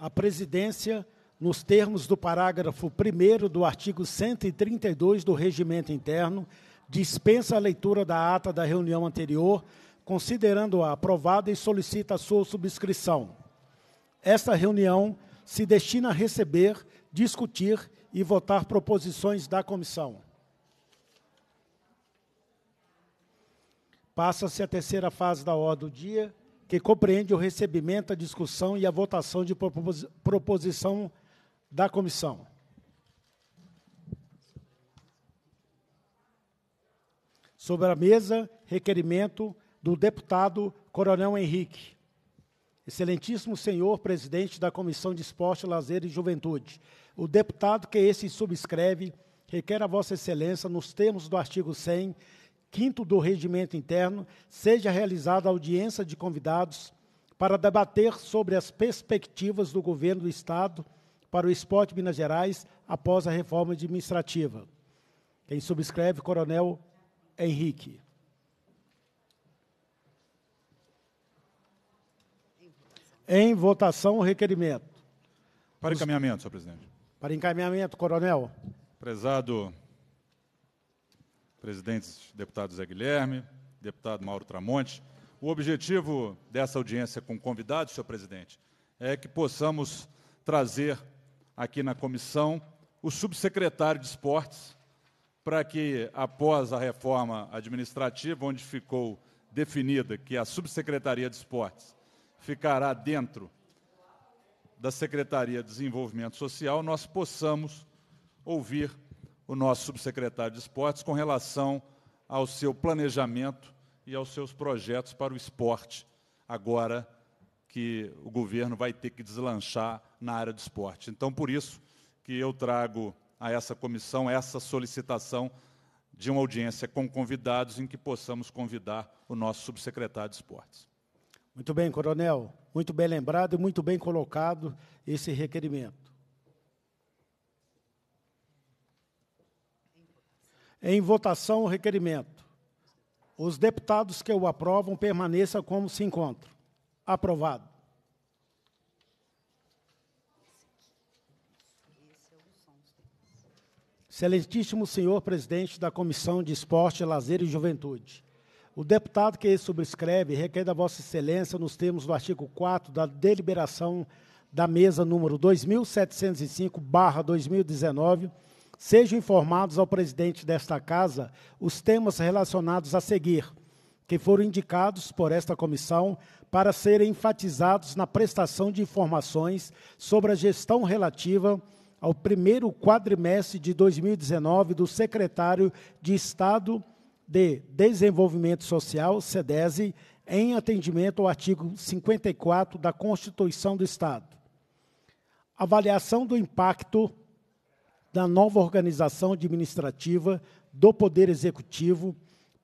a presidência, nos termos do parágrafo 1 do artigo 132 do Regimento Interno, dispensa a leitura da ata da reunião anterior, considerando-a aprovada e solicita a sua subscrição. Esta reunião se destina a receber, discutir e votar proposições da comissão. Passa-se a terceira fase da ordem do dia, que compreende o recebimento, a discussão e a votação de proposição da comissão. Sobre a mesa, requerimento do deputado Coronel Henrique. Excelentíssimo senhor presidente da Comissão de Esporte, Lazer e Juventude, o deputado que esse subscreve requer a Vossa Excelência, nos termos do artigo 100 quinto do regimento interno, seja realizada audiência de convidados para debater sobre as perspectivas do governo do Estado para o esporte Minas Gerais após a reforma administrativa. Quem subscreve, Coronel Henrique. Em votação, o requerimento. Para encaminhamento, senhor presidente. Para encaminhamento, coronel. Prezado presidentes, deputado Zé Guilherme, deputado Mauro Tramonte. O objetivo dessa audiência com convidados, senhor presidente, é que possamos trazer aqui na comissão o subsecretário de Esportes, para que, após a reforma administrativa, onde ficou definida que a subsecretaria de Esportes ficará dentro da Secretaria de Desenvolvimento Social, nós possamos ouvir o nosso subsecretário de Esportes com relação ao seu planejamento e aos seus projetos para o esporte, agora que o governo vai ter que deslanchar na área de esporte. Então, por isso que eu trago a essa comissão essa solicitação de uma audiência com convidados em que possamos convidar o nosso subsecretário de Esportes. Muito bem, coronel. Muito bem lembrado e muito bem colocado esse requerimento. Em votação o requerimento. Os deputados que o aprovam permaneçam como se encontram. Aprovado. Excelentíssimo senhor presidente da Comissão de Esporte, Lazer e Juventude. O deputado que subscreve requer da Vossa Excelência, nos termos do artigo 4 da deliberação da mesa número 2705/2019, sejam informados ao presidente desta Casa os temas relacionados a seguir, que foram indicados por esta comissão para serem enfatizados na prestação de informações sobre a gestão relativa ao primeiro quadrimestre de 2019 do secretário de Estado de Desenvolvimento Social, SEDESI, em atendimento ao artigo 54 da Constituição do Estado. Avaliação do impacto da nova organização administrativa do Poder Executivo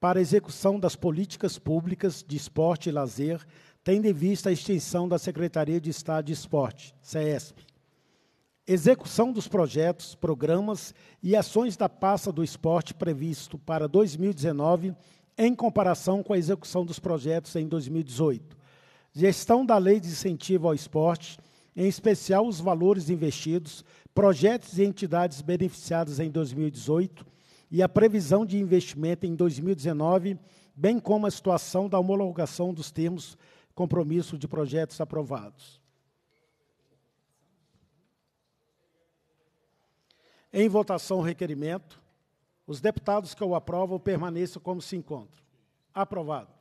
para a execução das políticas públicas de esporte e lazer, tendo em vista a extinção da Secretaria de Estado de Esporte, CESP. Execução dos projetos, programas e ações da pasta do esporte previsto para 2019 em comparação com a execução dos projetos em 2018. Gestão da Lei de Incentivo ao Esporte, em especial os valores investidos, projetos e entidades beneficiadas em 2018 e a previsão de investimento em 2019, bem como a situação da homologação dos termos compromisso de projetos aprovados. Em votação o requerimento, os deputados que o aprovam permaneçam como se encontram. Aprovado.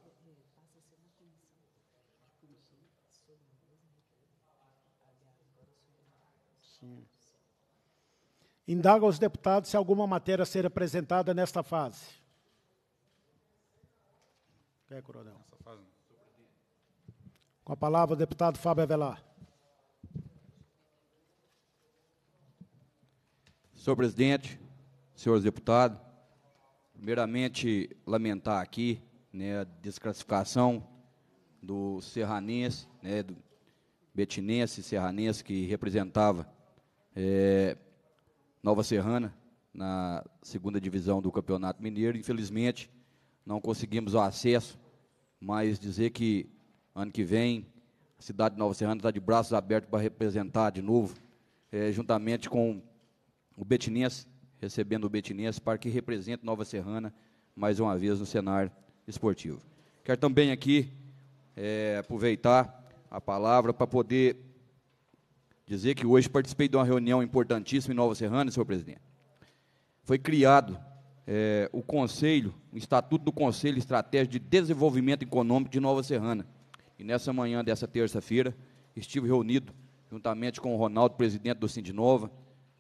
Indaga aos deputados se alguma matéria a ser apresentada nesta fase. É, coronel. Com a palavra, o deputado Fábio Avelar. Senhor presidente, senhores deputados, primeiramente lamentar aqui né, a desclassificação do serranense, né, do betinense serranense que representava é, Nova Serrana, na segunda divisão do Campeonato Mineiro. Infelizmente, não conseguimos o acesso, mas dizer que ano que vem a cidade de Nova Serrana está de braços abertos para representar de novo, é, juntamente com o Betinense, recebendo o Betinense, para que represente Nova Serrana mais uma vez no cenário esportivo. Quero também aqui é, aproveitar a palavra para poder dizer que hoje participei de uma reunião importantíssima em Nova Serrana, senhor presidente. Foi criado é, o Conselho, o Estatuto do Conselho Estratégico de Desenvolvimento Econômico de Nova Serrana. E nessa manhã dessa terça-feira, estive reunido juntamente com o Ronaldo, presidente do Sindinova,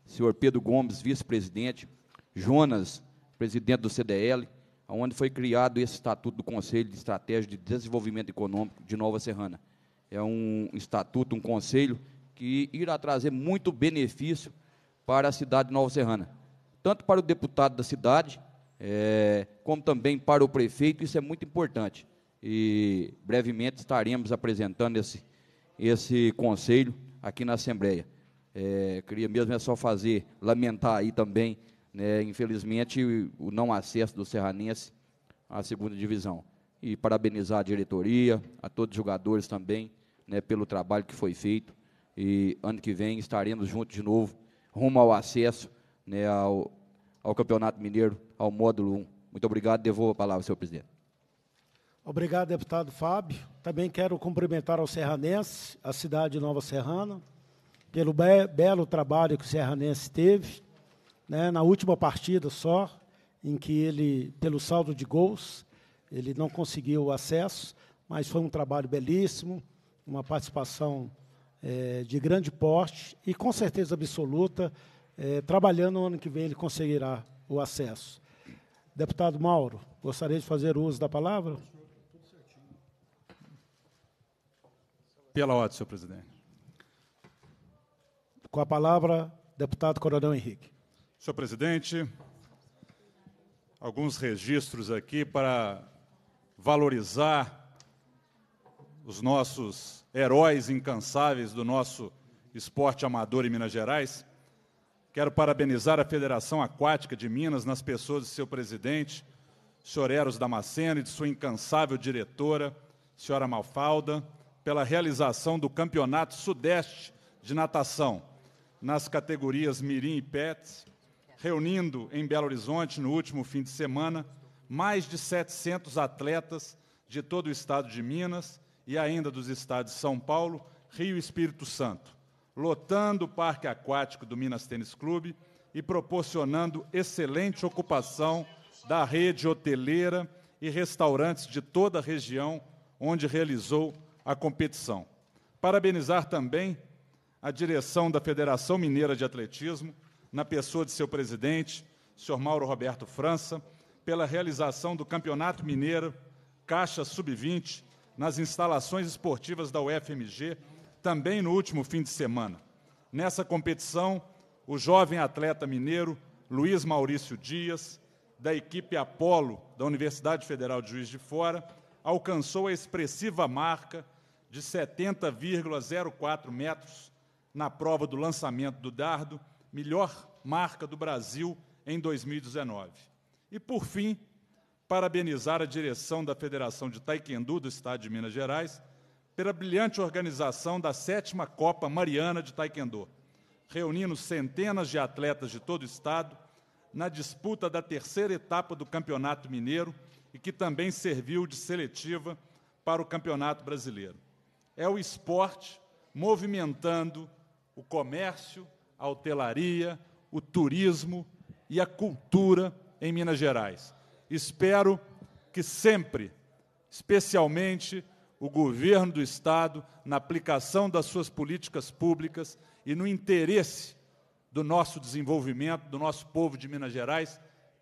senhor Pedro Gomes, vice-presidente, Jonas, presidente do CDL, onde foi criado esse Estatuto do Conselho de Estratégia de Desenvolvimento Econômico de Nova Serrana. É um estatuto, um conselho que irá trazer muito benefício para a cidade de Nova Serrana, tanto para o deputado da cidade, é, como também para o prefeito, isso é muito importante. E brevemente estaremos apresentando esse, esse conselho aqui na Assembleia. É, queria mesmo é só fazer, lamentar aí também, né, infelizmente, o, não acesso do Serranense à segunda divisão. E parabenizar a diretoria, a todos os jogadores também, né, pelo trabalho que foi feito e ano que vem estaremos juntos de novo, rumo ao acesso né, ao, ao Campeonato Mineiro, ao módulo 1. Muito obrigado, devolvo a palavra, senhor presidente. Obrigado, deputado Fábio. Também quero cumprimentar ao Serranense, a cidade Nova Serrana, pelo be belo trabalho que o Serranense teve, né, na última partida só, em que ele, pelo saldo de gols, ele não conseguiu o acesso, mas foi um trabalho belíssimo, uma participação é, de grande porte e com certeza absoluta, é, trabalhando no ano que vem ele conseguirá o acesso. Deputado Mauro, gostaria de fazer uso da palavra? Pela ordem, senhor presidente. Com a palavra, deputado Coronel Henrique. Senhor presidente, alguns registros aqui para valorizar os nossos heróis incansáveis do nosso esporte amador em Minas Gerais. Quero parabenizar a Federação Aquática de Minas nas pessoas de seu presidente, senhor Eros Damasceno, e de sua incansável diretora, senhora Malfalda, pela realização do Campeonato Sudeste de Natação nas categorias Mirim e PET, reunindo em Belo Horizonte, no último fim de semana, mais de 700 atletas de todo o estado de Minas e ainda dos estados de São Paulo, Rio e Espírito Santo, lotando o Parque Aquático do Minas Tênis Clube e proporcionando excelente ocupação da rede hoteleira e restaurantes de toda a região onde realizou a competição. Parabenizar também a direção da Federação Mineira de Atletismo, na pessoa de seu presidente, Sr. Mauro Roberto França, pela realização do Campeonato Mineiro Caixa Sub-20 nas instalações esportivas da UFMG, também no último fim de semana. Nessa competição, o jovem atleta mineiro Luiz Maurício Dias, da equipe Apolo da Universidade Federal de Juiz de Fora, alcançou a expressiva marca de 70,04 metros na prova do lançamento do dardo, melhor marca do Brasil em 2019. E, por fim, parabenizar a direção da Federação de Taekwondo do Estado de Minas Gerais pela brilhante organização da sétima Copa Mariana de Taekwondo, reunindo centenas de atletas de todo o Estado na disputa da terceira etapa do Campeonato Mineiro e que também serviu de seletiva para o Campeonato Brasileiro. É o esporte movimentando o comércio, a hotelaria, o turismo e a cultura em Minas Gerais. Espero que sempre, especialmente o governo do Estado, na aplicação das suas políticas públicas e no interesse do nosso desenvolvimento, do nosso povo de Minas Gerais,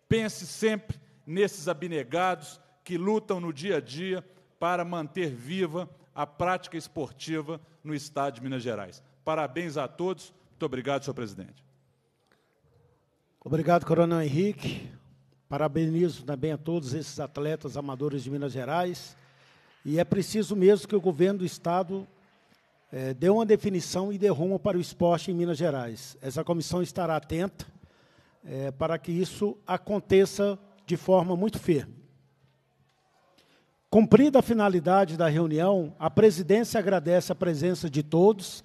pense sempre nesses abnegados que lutam no dia a dia para manter viva a prática esportiva no Estado de Minas Gerais. Parabéns a todos. Muito obrigado, senhor presidente. Obrigado, Coronel Henrique. Parabenizo também a todos esses atletas amadores de Minas Gerais. E é preciso mesmo que o governo do Estado é, dê uma definição e dê rumo para o esporte em Minas Gerais. Essa comissão estará atenta é, para que isso aconteça de forma muito firme. Cumprida a finalidade da reunião, a presidência agradece a presença de todos,